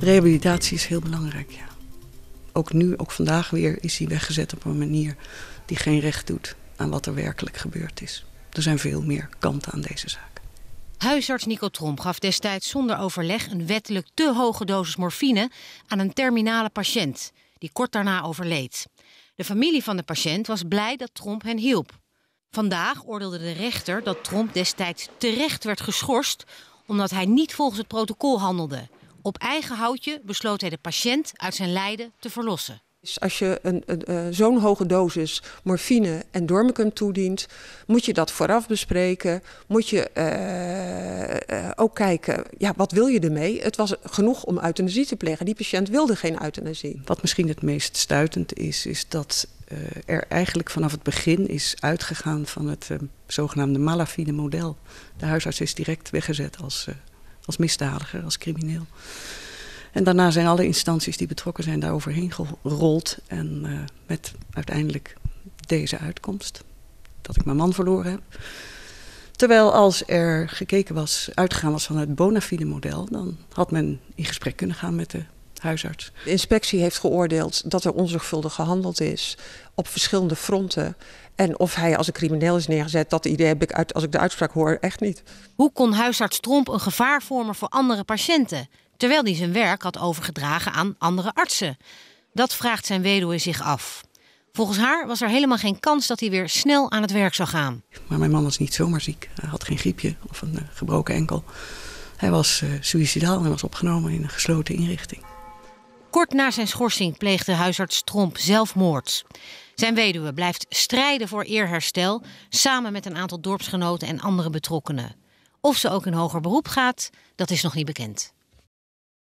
Rehabilitatie is heel belangrijk, ja. Ook nu, ook vandaag weer, is hij weggezet op een manier die geen recht doet aan wat er werkelijk gebeurd is. Er zijn veel meer kanten aan deze zaak. Huisarts Nico Tromp gaf destijds zonder overleg een wettelijk te hoge dosis morfine aan een terminale patiënt, die kort daarna overleed. De familie van de patiënt was blij dat Tromp hen hielp. Vandaag oordeelde de rechter dat Tromp destijds terecht werd geschorst omdat hij niet volgens het protocol handelde. Op eigen houtje besloot hij de patiënt uit zijn lijden te verlossen. Dus als je een, een, eh, zo'n hoge dosis morfine en dormicum toedient, moet je dat vooraf bespreken. Moet je eh, eh, ook kijken, ja, wat wil je ermee? Het was genoeg om euthanasie te plegen. Die patiënt wilde geen euthanasie. Wat misschien het meest stuitend is, is dat er eigenlijk vanaf het begin is uitgegaan van het zogenaamde malafine model. De huisarts is direct weggezet als als misdadiger, als crimineel. En daarna zijn alle instanties die betrokken zijn daar overheen gerold. En eh, met uiteindelijk deze uitkomst. Dat ik mijn man verloren heb. Terwijl als er gekeken was, uitgegaan was van het bona fide model, dan had men in gesprek kunnen gaan met de huisarts. De inspectie heeft geoordeeld dat er onzorgvuldig gehandeld is op verschillende fronten. En of hij als een crimineel is neergezet, dat idee heb ik uit, als ik de uitspraak hoor echt niet. Hoe kon huisarts Tromp een gevaar vormen voor andere patiënten, terwijl hij zijn werk had overgedragen aan andere artsen? Dat vraagt zijn weduwe zich af. Volgens haar was er helemaal geen kans dat hij weer snel aan het werk zou gaan. Maar mijn man was niet zomaar ziek. Hij had geen griepje of een eh, gebroken enkel. Hij was uh, suicidaal en was opgenomen in een gesloten inrichting. Kort na zijn schorsing pleegde huisarts Tromp zelfmoord. Zijn weduwe blijft strijden voor eerherstel samen met een aantal dorpsgenoten en andere betrokkenen. Of ze ook in hoger beroep gaat, dat is nog niet bekend.